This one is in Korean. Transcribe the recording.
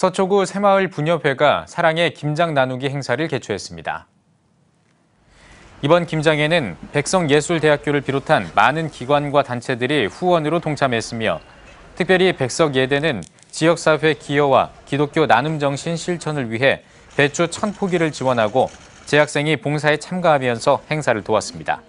서초구 새마을 분녀회가 사랑의 김장 나누기 행사를 개최했습니다. 이번 김장에는 백성예술대학교를 비롯한 많은 기관과 단체들이 후원으로 동참했으며 특별히 백석예대는 지역사회 기여와 기독교 나눔정신 실천을 위해 배추 천포기를 지원하고 재학생이 봉사에 참가하면서 행사를 도왔습니다.